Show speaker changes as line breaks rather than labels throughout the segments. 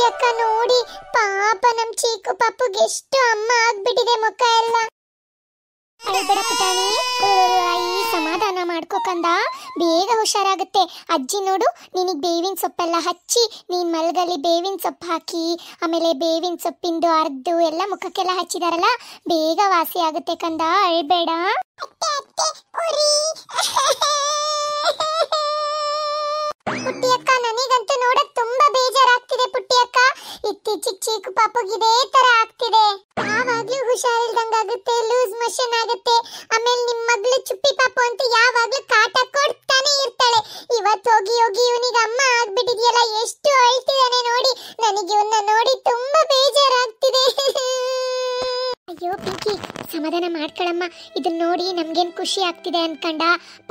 ನೋಡಿ ಅಕ್ಕ ನೋಡಿ ಪಾಪ ನಮ್ ಚೀಕು ಪಾಪುಗೆ ಎಷ್ಟು ಅಮ್ಮ ಆಗ್ಬಿಟ್ಟಿದೆ ಮುಖ ಎಲ್ಲ ಅಳ್ಬೇಡ ಪುಟಾಣಿ ಈ ಸಮಾಧಾನ ಮಾಡ್ಕೋಕಂದ ಬೇಗ ಹುಷಾರಾಗುತ್ತೆ ಅಜ್ಜಿ ನೋಡು ನಿನಗ್ ಬೇವಿನ ಸೊಪ್ಪೆಲ್ಲ ಹಚ್ಚಿ ನೀನ್ ಮಲಗಲ್ಲಿ ಬೇವಿನ ಸೊಪ್ಪು ಹಾಕಿ ಆಮೇಲೆ ಬೇವಿನ ಸೊಪ್ಪಿಂದು ಅರ್ದು ಎಲ್ಲ ಮುಖಕ್ಕೆಲ್ಲ ಹಚ್ಚಿದಾರಲ್ಲ ಬೇಗ ವಾಸಿ ಆಗುತ್ತೆ ಕಂದ ಅಳ್ಬೇಡ ಪುಟ್ಟಿ ಅಕ್ಕ ನನಗಂತೂ ನೋಡಕ್ ತುಂಬಾ ಬೇಜಾರಾಗ್ತಿದೆ ಪುಟ್ಟಿ ಅಕ್ಕ ಇತ್ತೀಚಿಗೆ ಚೀಕು ಪಾಪುಗೆ ಇದೇ ತರ ಆಗ್ತಿದೆ ಯಾವಾಗ್ಲೂ ಹುಷಾರಿಲ್ದಂಗ ಆಗುತ್ತೆ ಲೂಸ್ ಮೋಷನ್ ಆಗುತ್ತೆ ಆಮೇಲೆ ನಿಮ್ ಮಗಳು ಚುಪ್ಪಿ ಪಾಪು ಅಂತ ಯಾವಾಗ್ಲೂ ಕಾಟ ಕೊಡ್ತಾನೆ ಇರ್ತಾಳೆ ಇವತ್ತು ಹೋಗಿ ಹೋಗಿ ಇವನಿಗೆ ಅಮ್ಮ ಆಗ್ಬಿಟ್ಟಿದ್ಯಲ್ಲ ಎಷ್ಟು ಅಳ್ತಿದಾನೆ ನೋಡಿ ನನಗೆ ಇವನ್ನ ನೋಡಿ ತುಂಬಾ ಬೇಜಾರಾಗ್ತಿದೆ ಅಯ್ಯೋ ಪಿಂಕಿ ಸಮಾಧಾನ ಮಾಡ್ಕೊಳಮ್ಮ ಇದನ್ನ ನೋಡಿ ನಮ್ಗೇನು ಖುಷಿ ಆಗ್ತಿದೆ ಅನ್ಕಂಡ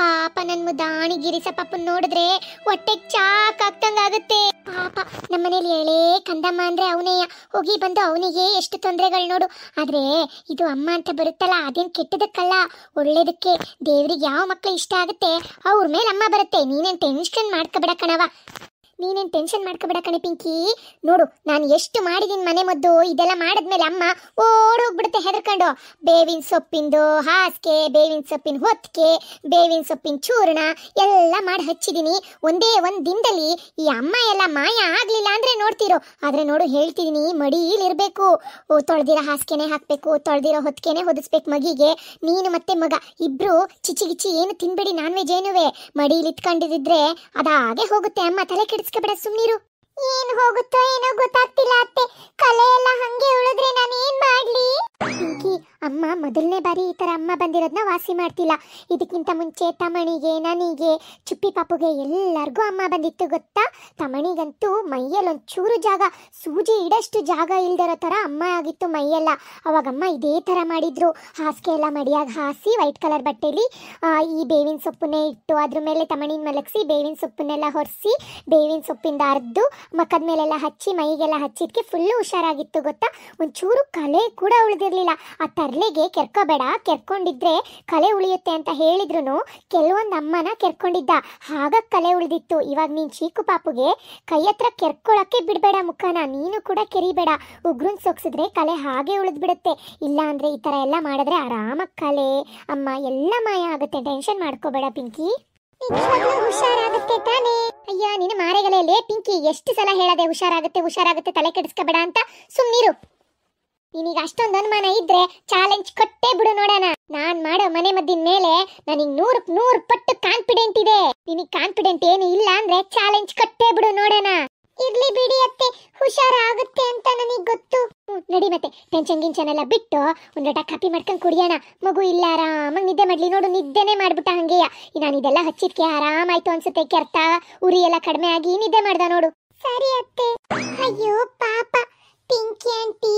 ಪಾಪ ನನ್ನ ಮುದಾಣಿ ಗಿರಿಸ ಪಾಪನ್ ನೋಡಿದ್ರೆ ಹೊಟ್ಟೆ ಚಾಕ್ ಆಗ್ತಂಗಾಗುತ್ತೆ ಪಾಪ ನಮ್ಮನೇಲಿ ಹೇಳೇ ಕಂದಮ್ಮ ಅಂದ್ರೆ ಅವನೇಯ ಹೋಗಿ ಬಂದು ಅವನಿಗೆ ಎಷ್ಟು ತೊಂದರೆಗಳು ನೋಡು ಆದ್ರೆ ಇದು ಅಮ್ಮ ಅಂತ ಬರುತ್ತಲ್ಲ ಅದೇನು ಕೆಟ್ಟದಕ್ಕಲ್ಲ ಒಳ್ಳೇದಕ್ಕೆ ದೇವ್ರಿಗೆ ಯಾವ ಮಕ್ಕಳು ಇಷ್ಟ ಆಗುತ್ತೆ ಅವ್ರ ಮೇಲೆ ಅಮ್ಮ ಬರುತ್ತೆ ನೀನೇನು ಟೆನ್ಷನ್ ಮಾಡ್ಕೊಬೇಡ ಕಣವ ನೀನೇನು ಟೆನ್ಷನ್ ಮಾಡ್ಕೋಬೇಡ ಕಣೆ ಪಿಂಕಿ ನೋಡು ನಾನು ಎಷ್ಟು ಮಾಡಿದೀನಿ ಮನೆ ಮದ್ದು ಇದೆಲ್ಲ ಮಾಡಿದ್ಮೇಲೆ ಅಮ್ಮ ಓಡೋಗ್ಬಿಡುತ್ತೆ ಹೆದರ್ಕೊಂಡು ಬೇವಿನ ಸೊಪ್ಪಿಂದು ಹಾಸಿಗೆ ಬೇವಿನ ಸೊಪ್ಪಿನ ಹೊತ್ತಿಗೆ ಬೇವಿನ ಸೊಪ್ಪಿನ ಚೂರ್ಣ ಎಲ್ಲ ಮಾಡಿ ಹಚ್ಚಿದೀನಿ ಒಂದೇ ಒಂದು ದಿನದಲ್ಲಿ ಈ ಅಮ್ಮ ಎಲ್ಲ ಮಾಯ ಆಗಲಿಲ್ಲ ಅಂದ್ರೆ ನೋಡ್ತಿರೋ ಆದರೆ ನೋಡು ಹೇಳ್ತಿದ್ದೀನಿ ಮಡಿಲಿರಬೇಕು ತೊಳೆದಿರೋ ಹಾಸಿಗೆನೆ ಹಾಕ್ಬೇಕು ತೊಳೆದಿರೋ ಹೊತ್ತಿಗೆನೆ ಹೊದಿಸ್ಬೇಕು ಮಗಿಗೆ ನೀನು ಮತ್ತೆ ಮಗ ಇಬ್ರು ಚಿಚಿ ಗಿಚ್ಚಿ ಏನು ತಿನ್ಬೇಡಿ ನಾನ್ ವೆಜ್ ಏನುವೆ ಮಡಿಲಿ ಇತ್ಕೊಂಡಿದ್ರೆ ಅದಾಗೆ ಹೋಗುತ್ತೆ ಅಮ್ಮ ತಲೆ ಕೆಡಿಸ್ quebra Sumiru. ಏನ್ ಹೋಗುತ್ತೋ ಏನೋ ಗೊತ್ತಾಗ್ತಿಲ್ಲ ಅತ್ತೆ ಕಲೆ ಎಲ್ಲ ಹಂಗೆ ಉಳಿದ್ರೆ ನಾನು ಏನ್ ಮಾಡ್ಲಿ ಅಮ್ಮ ಮೊದಲನೇ ಬಾರಿ ಈ ತರ ಅಮ್ಮ ಬಂದಿರೋದನ್ನ ವಾಸಿ ಮಾಡ್ತಿಲ್ಲ ಇದಕ್ಕಿಂತ ಮುಂಚೆ ತಮಣಿಗೆ ನನಗೆ ಚುಪ್ಪಿ ಪಾಪುಗೆ ಎಲ್ಲರಿಗೂ ಅಮ್ಮ ಬಂದಿತ್ತು ಗೊತ್ತಾ ತಮಣಿಗಂತೂ ಮೈಯಲ್ಲೊಂದು ಚೂರು ಜಾಗ ಸೂಜಿ ಇಡಷ್ಟು ಜಾಗ ಇಲ್ದಿರೋ ಥರ ಅಮ್ಮ ಆಗಿತ್ತು ಮೈಯೆಲ್ಲ ಅಮ್ಮ ಇದೇ ಥರ ಮಾಡಿದ್ರು ಹಾಸಿಗೆ ಎಲ್ಲ ಮಡಿಯಾಗಿ ಹಾಸಿ ವೈಟ್ ಕಲರ್ ಬಟ್ಟೆಲಿ ಈ ಬೇವಿನ ಸೊಪ್ಪನ್ನೇ ಇಟ್ಟು ಅದ್ರ ಮೇಲೆ ತಮಣಿನ ಮಲಗಿಸಿ ಬೇವಿನ ಸೊಪ್ಪನ್ನೆಲ್ಲ ಹೊರಿಸಿ ಬೇವಿನ ಸೊಪ್ಪಿಂದ ಅರ್ದು ಮಕ್ಕದ ಮೇಲೆಲ್ಲ ಹಚ್ಚಿ ಮೈಗೆಲ್ಲ ಹಚ್ಚಿದ್ಕೆ ಫುಲ್ಲು ಹುಷಾರಾಗಿತ್ತು ಗೊತ್ತಾ ಒಂಚೂರು ಕಲೆ ಕೂಡ ಉಳಿದಿರಲಿಲ್ಲ ಆ ತರಲೆಗೆ ಕೆರ್ಕೋಬೇಡ ಕೆರ್ಕೊಂಡಿದ್ರೆ ಕಲೆ ಉಳಿಯುತ್ತೆ ಅಂತ ಹೇಳಿದ್ರು ಕೆಲವೊಂದು ಅಮ್ಮನ ಕೆರ್ಕೊಂಡಿದ್ದ ಆಗ ಕಲೆ ಉಳಿದಿತ್ತು ಇವಾಗ ನೀನು ಚೀಕು ಪಾಪುಗೆ ಕೈ ಹತ್ರ ಕೆರ್ಕೊಳಕ್ಕೆ ಬಿಡಬೇಡ ಮುಖನ ನೀನು ಕೂಡ ಕೆರಿಬೇಡ ಉಗ್ರನ್ ಸೊಗ್ಸಿದ್ರೆ ಕಲೆ ಹಾಗೆ ಉಳಿದ್ಬಿಡುತ್ತೆ ಇಲ್ಲ ಅಂದರೆ ಈ ಥರ ಎಲ್ಲ ಮಾಡಿದ್ರೆ ಆರಾಮಾಗಿ ಕಲೆ ಅಮ್ಮ ಎಲ್ಲ ಮಾಯ ಆಗುತ್ತೆ ಟೆನ್ಷನ್ ಮಾಡ್ಕೋಬೇಡ ಪಿಂಕಿ ಹುಷಾರಾಗುತ್ತೆ ತಾನೇ ಅಯ್ಯ ನಿನ್ನ ಮಾರೆಗಳಲ್ಲಿ ಪಿಂಕಿ ಎಷ್ಟು ಸಲ ಹೇಳದೆ ಹುಷಾರಾಗುತ್ತೆ ಹುಷಾರಾಗುತ್ತೆ ತಲೆ ಕೆಡಿಸ್ಕೋಬೇಡ ಅಂತ ಸುಮ್ನಿರು ನಿನಗ ಅಷ್ಟೊಂದು ಅನುಮಾನ ಇದ್ರೆ ಚಾಲೆಂಜ್ ಕೊಟ್ಟೇ ಬಿಡು ನೋಡೋಣ ನಾನ್ ಮಾಡೋ ಮನೆ ಮದ್ದಿನ ಮೇಲೆ ನನಗ್ ನೂರ್ ನೂರ್ ಪಟ್ಟು ಕಾನ್ಫಿಡೆಂಟ್ ಇದೆ ನಿನಗ್ ಕಾನ್ಫಿಡೆಂಟ್ ಏನು ಇಲ್ಲ ಅಂದ್ರೆ ಚಾಲೆಂಜ್ ಕೊಟ್ಟೇ ಬಿಡು ನೋಡೋಣ ಇರ್ಲಿ ಬಿಡಿ ಅತ್ತೆ ಹುಷಾರಾಗುತ್ತೆ ಅಂತ ನನಗೆ ಗೊತ್ತು ನಡಿ ಮತ್ತೆ ಟೆನ್ಷನ್ ಗಿಂಚನೆಲ್ಲ ಬಿಟ್ಟು ಒಂದು ಲೋಟ ಕಾಫಿ ಮಾಡ್ಕೊಂಡು ಕುಡಿಯೋಣ ಮಗು ಇಲ್ಲ ಆರಾಮಾಗಿ ನಿದ್ದೆ ಮಾಡ್ಲಿ ನೋಡು ನಿದ್ದೆನೆ ಮಾಡ್ಬಿಟ್ಟ ಹಂಗೆಯ ನಾನು ಇದೆಲ್ಲ ಹಚ್ಚಿದ್ಕೆ ಆರಾಮಾಯ್ತು ಅನ್ಸುತ್ತೆ ಕೆರ್ತ ಉರಿ ಎಲ್ಲ ಕಡಿಮೆ ಆಗಿ ನಿದ್ದೆ ಮಾಡ್ದ ನೋಡು ಸರಿ ಅತ್ತೆ ಅಯ್ಯೋ ಪಾಪ ಪಿಂಕಿ ಆಂಟಿ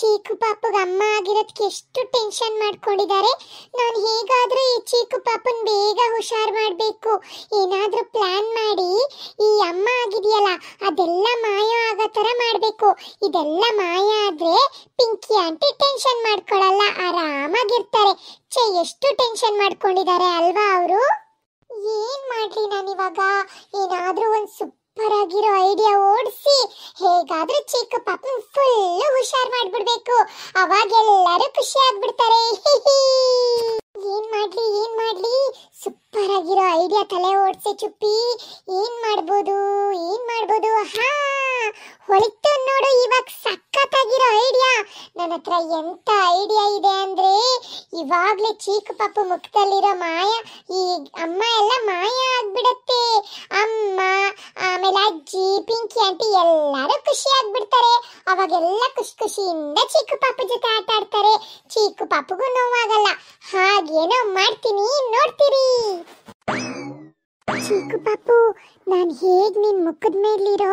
ಚೀಕು ಪಾಪುಗೆ ಅಮ್ಮ ಆಗಿರೋದಕ್ಕೆ ಎಷ್ಟು ಟೆನ್ಷನ್ ಮಾಡ್ಕೊಂಡಿದ್ದಾರೆ ನಾನು ಹೇಗಾದರೂ ಈ ಚೀಕು ಪಾಪನ ಬೇಗ ಹುಷಾರು ಮಾಡಬೇಕು ಏನಾದರೂ ಪ್ಲ್ಯಾನ್ ಮಾಡಿ ಈ ಅಮ್ಮ ಆಗಿದೆಯಲ್ಲ ಅದೆಲ್ಲ ಮಾಯ ಆಗೋ ಥರ ಮಾಡಬೇಕು ಇದೆಲ್ಲ ಮಾಯ ಆದರೆ ಪಿಂಕಿ ಆಂಟಿ ಟೆನ್ಷನ್ ಮಾಡ್ಕೊಳ್ಳಲ್ಲ ಆರಾಮಾಗಿರ್ತಾರೆ ಛೇ ಎಷ್ಟು ಟೆನ್ಷನ್ ಮಾಡ್ಕೊಂಡಿದ್ದಾರೆ ಅಲ್ವಾ ಅವರು ಏನು ಮಾಡಲಿ ನಾನಿವಾಗ ಏನಾದರೂ ಒಂದು ಸುಪ್ಪ ಸೂಪರ್ ಐಡಿಯಾ ಓಡಿಸಿ ಹೇಗಾದ್ರೂ ಚಿಕ್ಕ ಪಾಪ ಫುಲ್ ಹುಷಾರ್ ಮಾಡ್ಬಿಡ್ಬೇಕು ಅವಾಗೆಲ್ಲರೂ ಖುಷಿ ಆಗ್ಬಿಡ್ತಾರೆ ಏನ್ ಮಾಡ್ಲಿ ಏನ್ ಮಾಡ್ಲಿ ಸೂಪರ್ ಆಗಿರೋ ಐಡಿಯಾ ತಲೆ ಓಡಿಸಿ ಚುಪ್ಪಿ ಏನ್ ಮಾಡ್ಬೋದು ಏನ್ ಮಾಡ್ಬೋದು ಹಾ ಹೊಳಿತು ನನ್ನ ಹತ್ರ ಎಂತ ಐಡಿಯಾ ಇದೆ ಅಂದ್ರೆ ಇವಾಗ್ಲೇ ಚೀಕು ಪಾಪು ಮುಖದಲ್ಲಿರೋ ಮಾಯ ಈ ಅಮ್ಮ ಎಲ್ಲ ಮಾಯ ಆಗ್ಬಿಡತ್ತೆ ಅಮ್ಮ ಆಮೇಲೆ ಅಜ್ಜಿ ಪಿಂಕಿ ಆಂಟಿ ಎಲ್ಲರೂ ಖುಷಿ ಆಗ್ಬಿಡ್ತಾರೆ ಅವಾಗೆಲ್ಲ ಖುಷಿ ಖುಷಿಯಿಂದ ಚೀಕು ಪಾಪು ಜೊತೆ ಆಟ ಆಡ್ತಾರೆ ಚೀಕು ಪಾಪುಗೂ ನೋವಾಗಲ್ಲ ಹಾಗೇನೋ ಮಾಡ್ತೀನಿ ನೋಡ್ತೀರಿ ಚಿಕ್ಕ ಪಾಪು ನಾನು ಹೇಗೆ ನಿನ್ನ ಮುಖದ ಮೇಲಿರೋ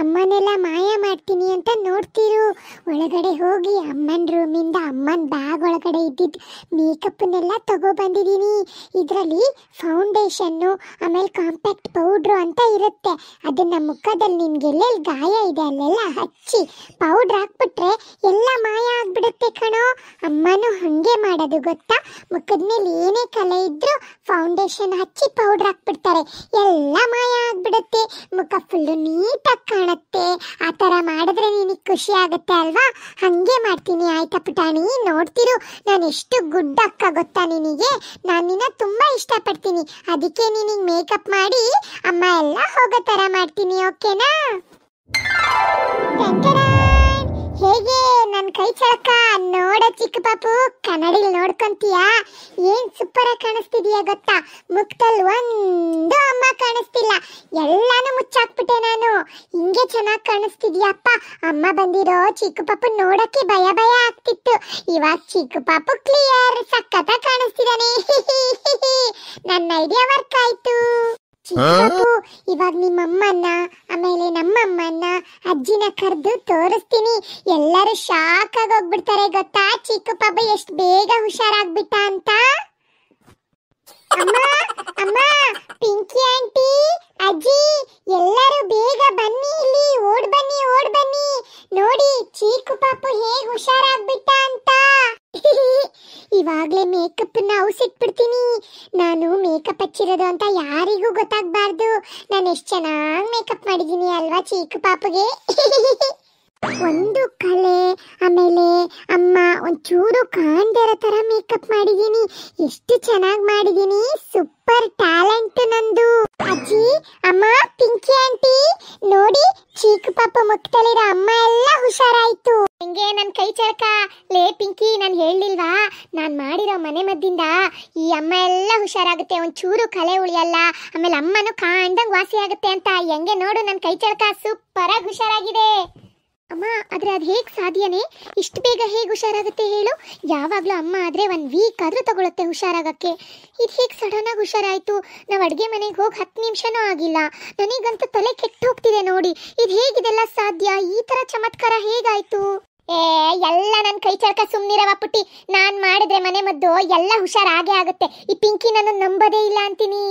ಅಮ್ಮನೆಲ್ಲ ಮಾಯ ಮಾಡ್ತೀನಿ ಅಂತ ನೋಡ್ತಿರು ಒಳಗಡೆ ಹೋಗಿ ಅಮ್ಮನ ರೂಮಿಂದ ಅಮ್ಮನ ಬ್ಯಾಗ್ ಒಳಗಡೆ ಇದ್ದಿದ್ದು ಮೇಕಪ್ಪನ್ನೆಲ್ಲ ಬಂದಿದೀನಿ ಇದರಲ್ಲಿ ಫೌಂಡೇಶನ್ನು ಆಮೇಲೆ ಕಾಂಪ್ಯಾಕ್ಟ್ ಪೌಡ್ರು ಅಂತ ಇರುತ್ತೆ ಅದನ್ನ ಮುಖದಲ್ಲಿ ನಿಮ್ಗೆ ಎಲ್ಲೆಲ್ಲಿ ಗಾಯ ಇದೆ ಅಲ್ಲೆಲ್ಲ ಹಚ್ಚಿ ಪೌಡ್ರ್ ಹಾಕ್ಬಿಟ್ರೆ ಎಲ್ಲ ಮಾಯ ಆಗುತ್ತೆ ಕಣೋ ಅಮ್ಮನೂ ಹಾಗೆ ಮಾಡೋದು ಗೊತ್ತಾ ಮುಖದ ಮೇಲೆ ಏನೇ ಕಲೆ ಇದ್ರೂ ಫೌಂಡೇಶನ್ ಹಚ್ಚಿ ಪೌಡ್ರ್ ಹಾಕ್ಬಿಡ್ತಾರೆ ಎಲ್ಲ ಮಾಯ ಆಗ್ಬಿಡುತ್ತೆ ಮುಖ ಫುಲ್ಲು ನೀಟಾಗಿ ಕಾಣುತ್ತೆ ಆ ಥರ ಮಾಡಿದ್ರೆ ನಿನಗೆ ಖುಷಿ ಆಗುತ್ತೆ ಅಲ್ವಾ ಹಾಗೆ ಮಾಡ್ತೀನಿ ಆಯ್ತಾ ಪುಟಾಣಿ ನೋಡ್ತಿರು ನಾನು ಎಷ್ಟು ಗುಡ್ ಅಕ್ಕ ಗೊತ್ತಾ ನಿನಗೆ ನಾನು ನಿನ್ನ ತುಂಬ ಇಷ್ಟಪಡ್ತೀನಿ ಅದಕ್ಕೆ ನಿನಗೆ ಮೇಕಪ್ ಮಾಡಿ ಅಮ್ಮ ಎಲ್ಲ ಹೋಗೋ ಥರ ಮಾಡ್ತೀನಿ ಓಕೆನಾ ಹೇಗೆ ನನ್ನ ಕೈ ಚಳಕ ನೋಡ ಚಿಕ್ಕ ಪಾಪು ಕನ್ನಡಿಲ್ ನೋಡ್ಕೊಂತೀಯಾ ಏನ್ ಸೂಪರ್ ಆಗಿ ಕಾಣಿಸ್ತಿದೀಯ ಗೊತ್ತಾ ಮುಕ್ತಲ್ ಒಂದು ಅಮ್ಮ ಕಾಣಿಸ್ತಿಲ್ಲ ಎಲ್ಲಾನು ಮುಚ್ಚಾಕ್ಬಿಟ್ಟೆ ನಾನು ಹಿಂಗೆ ಚೆನ್ನಾಗಿ ಕಾಣಿಸ್ತಿದ್ಯಪ್ಪ ಅಮ್ಮ ಬಂದಿರೋ ಚಿಕ್ಕ ಪಾಪು ನೋಡಕ್ಕೆ ಭಯ ಭಯ ಆಗ್ತಿತ್ತು ಇವಾಗ ಚಿಕ್ಕ ಪಾಪು ಕ್ಲಿಯರ್ ಸಖತ್ತ ಕಾಣಿಸ್ತಿದ್ದಾನೆ ನನ್ನ ಐಡಿಯಾ ವರ್ಕ್ ಆಯ್ತು ಚಿಕ್ಕಪ್ಪು ಇವಾಗ ನಿಮ್ಮಮ್ಮನ್ನ ಆಮೇಲೆ ನಮ್ಮಮ್ಮನ್ನ ಅಜ್ಜಿನ ಕರೆದು ತೋರಿಸ್ತೀನಿ ಎಲ್ಲರೂ ಶಾಕ್ ಆಗಿ ಹೋಗ್ಬಿಡ್ತಾರೆ ಗೊತ್ತಾ ಚಿಕ್ಕ ಪಾಪ ಎಷ್ಟು ಬೇಗ ಹುಷಾರಾಗ್ಬಿಟ್ಟ ಅಂತ ಅಮ್ಮ ಅಮ್ಮ ಪಿಂಕಿ ಆಂಟಿ ಅಜ್ಜಿ ಎಲ್ಲರೂ ಬೇಗ ಬನ್ನಿ ಇಲ್ಲಿ ಓಡ್ ಬನ್ನಿ ಓಡ್ ಬನ್ನಿ ನೋಡಿ ಚೀಕು ಪಾಪು ಹೇಗ್ ಹುಷಾರಾಗ್ಬಿಟ್ಟ ಅಂತ ಇವಾಗ್ಲೇ ಮೇಕಪ್ ನ ಬಿಡ್ತೀನಿ ನಾನು ಮೇಕಪ್ ಹಚ್ಚಿರೋದು ಅಂತ ಯಾರು ಅಲ್ವಾ ಚಿಕ್ಕ ಪಾಪಗೆ ಒಂದು ಕಲೆ ಆಮೇಲೆ ಅಮ್ಮ ಒಂಚೂರು ಕಾಣ್ದೇ ತರ ಮೇಕಪ್ ಮಾಡಿದೀನಿ ಎಷ್ಟು ಚೆನ್ನಾಗಿ ಮಾಡಿದೀನಿ ಸೂಪರ್ ಟ್ಯಾಲೆಂಟ್ ನಂದು ಅಜ್ಜಿ ಅಮ್ಮ ಪಿಂಕಿ ಆಂಟಿ ನೋಡಿ ಚೀಕ ಪಾಪ ಮುಖದಲ್ಲಿರೋ ಅಮ್ಮ ಎಲ್ಲ ಹುಷಾರಾಯ್ತು ಹಿಂಗೆ ನನ್ನ ಕೈ ಚಳಕ ಲೇ ಪಿಂಕಿ ನಾನು ಹೇಳಿಲ್ವಾ ನಾನು ಮಾಡಿರೋ ಮನೆ ಮದ್ದಿಂದ ಈ ಅಮ್ಮ ಎಲ್ಲ ಹುಷಾರಾಗುತ್ತೆ ಒಂಚೂರು ಕಲೆ ಉಳಿಯಲ್ಲ ಆಮೇಲೆ ಅಮ್ಮನೂ ಕಾಂಡಂಗೆ ವಾಸಿ ಆಗುತ್ತೆ ಅಂತ ಹೆಂಗೆ ನೋಡು ನನ್ನ ಕೈ ಚಳಕ ಸೂಪರಾಗಿ ಹುಷಾರಾಗಿದೆ ಅಮ್ಮ ಆದರೆ ಅದು ಹೇಗೆ ಸಾಧ್ಯನೇ ಇಷ್ಟು ಬೇಗ ಹೇಗೆ ಹುಷಾರಾಗುತ್ತೆ ಹೇಳು ಯಾವಾಗಲೂ ಅಮ್ಮ ಆದರೆ ಒಂದು ವೀಕ್ ಆದರೂ ತಗೊಳುತ್ತೆ ಹುಷಾರಾಗಕ್ಕೆ ಇದು ಹೇಗೆ ಸಡನ್ನಾಗಿ ಹುಷಾರಾಯಿತು ನಾವು ಅಡುಗೆ ಮನೆಗೆ ಹೋಗಿ ಹತ್ತು ನಿಮಿಷನೂ ಆಗಿಲ್ಲ ನನಗಂತೂ ತಲೆ ಕೆಟ್ಟು ಹೋಗ್ತಿದೆ ನೋಡಿ ಇದು ಹೇಗಿದೆಲ್ಲ ಸಾಧ್ಯ ಈ ಥರ ಚಮತ್ಕಾರ ಹೇಗಾಯಿತು ಏ ಎಲ್ಲ ನನ್ನ ಕೈ ಚಳಕ ಸುಮ್ನಿರವ ಪುಟ್ಟಿ ನಾನ್ ಮಾಡಿದ್ರೆ ಮನೆ ಮದ್ದು ಎಲ್ಲ ಹುಷಾರಾಗೇ ಆಗುತ್ತೆ ಈ ಪಿಂಕಿ ನನ್ನ ನಂಬದೇ ಇಲ್ಲ ಅಂತೀನಿ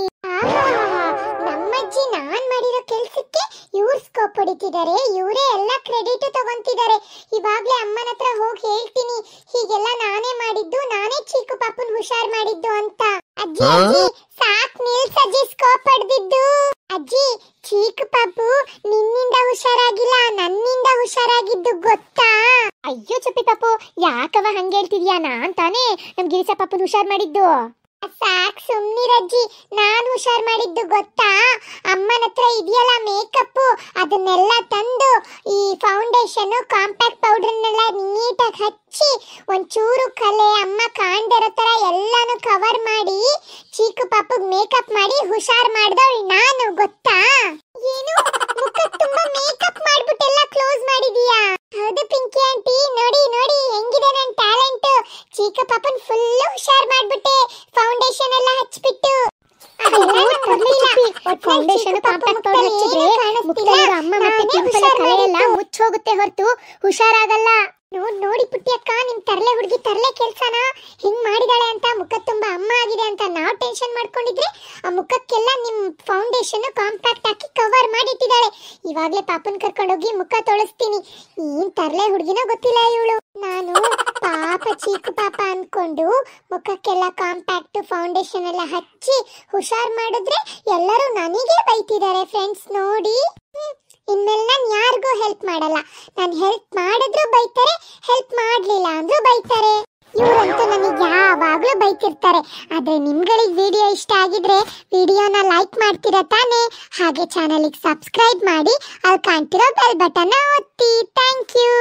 ನಮ್ಮಜ್ಜಿ ನಾನ್ ಮಾಡಿರೋ ಕೆಲ್ಸಕ್ಕೆ ಇವ್ರ ಸ್ಕೋಪ್ ಹೊಡಿತಿದ್ದಾರೆ ಇವರೇ ಎಲ್ಲ ಕ್ರೆಡಿಟ್ ತಗೊಂತಿದ್ದಾರೆ ಇವಾಗ್ಲೇ ಅಮ್ಮನ ಹತ್ರ ಹೋಗಿ ಹೇಳ್ತೀನಿ ಹೀಗೆಲ್ಲ ನಾನೇ ಮಾಡಿದ್ದು ನಾನೇ ಚೀಕು ಪಾಪನ್ ಹುಷಾರ್ ಮಾಡಿದ್ದು ಅಂತ ಅಜ್ಜಿ ಅಜ್ಜಿ ಸಾಕ್ ನಿಲ್ಸ್ ಅಜ್ಜಿ ಪಡೆದಿದ್ದು ಅಜ್ಜಿ ಚೀಕ್ ಪಾಪು ನಿನ್ನಿಂದ ಹುಷಾರಾಗಿಲ್ಲ ನನ್ನಿಂದ ಹುಷಾರಾಗಿದ್ದು ಗೊತ್ತಾ ಅಯ್ಯೋ ಚಪ್ಪಿ ಪಾಪು ಯಾಕವ ಹಂಗೆ ಹೇಳ್ತಿದ್ಯಾ ನಾನ್ ತಾನೇ ನಮ್ ಗಿರಿಸ ಪಾಪುನ ಹುಷಾರ್ ಮಾಡಿದ್ದು ಸಾಕ್ ಸುಮ್ನಿರಜ್ಜಿ ನಾ ಹುಷಾರ್ ಮಾಡಿದ್ದು ಗೊತ್ತಾ ಅಮ್ಮನ ಹತ್ರ ಇದೆಯಲ್ಲ ಮೇಕಪ್ ಅದನ್ನೆಲ್ಲ ತಂದು ಈ ಫೌಂಡೇಶನ್ ಕಾಂಪ್ಯಾಕ್ಟ್ ಪೌಡರ್ನೆಲ್ಲ ನೀಟಾಗಿ ಹಚ್ಚಿ ಒಂಚೂರು ಕಲೆ ಅಮ್ಮ ಕಾಣ್ದಿರೋ ತರ ಎಲ್ಲಾನು ಕವರ್ ಮಾಡಿ ಚೀಕು ಪಾಪಗೆ ಮೇಕಪ್ ಮಾಡಿ ಹುಷಾರ್ ಮಾಡಿದವಳು ಹುಟ್ಟಿದಲ್ಲಿರೋ ಅಮ್ಮ ಮತ್ತೆ ಪಿಂಪಲ ಕಲೆಯೆಲ್ಲ ಮುಚ್ಚೋಗುತ್ತೆ ಹೊರತು ಹುಷಾರಾಗಲ್ಲ ನೋಡ್ ನೋಡಿ ಪುಟ್ಟಿ ಅಕ್ಕ ನಿಮ್ ತರಲೆ ಹುಡುಗಿ ತರಲೆ ಕೆಲ್ಸನ ಹಿಂಗ್ ಮಾಡಿದಾಳೆ ಅಂತ ಮುಖ ತುಂಬಾ ಅಮ್ಮ ಆಗಿದೆ ಅಂತ ನಾ ಟೆನ್ಷನ್ ಮಾಡ್ಕೊಂಡಿದ್ರೆ ಆ ಮುಖಕ್ಕೆಲ್ಲ ನಿಮ್ ಫೌಂಡೇಶನ್ ಕಾಂಪ್ಯಾಕ್ಟ್ ಹಾಕಿ ಕವರ್ ಮಾಡಿಟ್ಟಿದ್ದಾಳೆ ಇವಾಗ್ಲೇ ಪಾಪನ್ ಕರ್ಕೊಂಡೋಗಿ ಮುಖ ತೊಳಸ್ತೀನಿ ಏನ್ ತರಲೆ ಹುಡುಗಿನೋ ಗೊತ್ತಿಲ್ಲ ಇವಳು ನಾನು ಪಾಪ ಚೀಕು ಪಾಪ ಅನ್ಕೊಂಡು ಮುಖಕ್ಕೆಲ್ಲ ಕಾಂಪ್ಯಾಕ್ಟ್ ಫೌಂಡೇಶನ್ ಎಲ್ಲ ಹಚ್ಚಿ ಹುಷಾರ್ ಮಾಡಿದ್ರೆ ಎಲ್ಲರೂ ನನಗೆ ಬೈತಿದ್ದಾರೆ ಫ್ರೆಂಡ್ಸ್ ನೋಡಿ ಇನ್ಮೇಲೆ ನಾನು ಯಾರಿಗೂ ಹೆಲ್ಪ್ ಮಾಡಲ್ಲ ನಾನು ಹೆಲ್ಪ್ ಮಾಡಿದ್ರು ಬೈತಾರೆ ಹೆಲ್ಪ್ ಮಾಡಲಿಲ್ಲ ಅಂದ್ರು ಬೈತಾರೆ ಇವರಂತೂ ನನಗೆ ಯಾವಾಗಲೂ ಬೈತಿರ್ತಾರೆ ಆದರೆ ನಿಮ್ಗಳಿಗೆ ವಿಡಿಯೋ ಇಷ್ಟ ಆಗಿದ್ರೆ ವಿಡಿಯೋನ ಲೈಕ್ ಮಾಡ್ತೀರಾ ತಾನೇ ಹಾಗೆ ಚಾನಲಿಗೆ ಸಬ್ಸ್ಕ್ರೈಬ್ ಮಾಡಿ ಅಲ್ಲಿ ಕಾಣ್ತಿರೋ ಬೆಲ್ ಬಟನ್ನ ಒತ್ತಿ ಥ್ಯಾಂಕ್ ಯು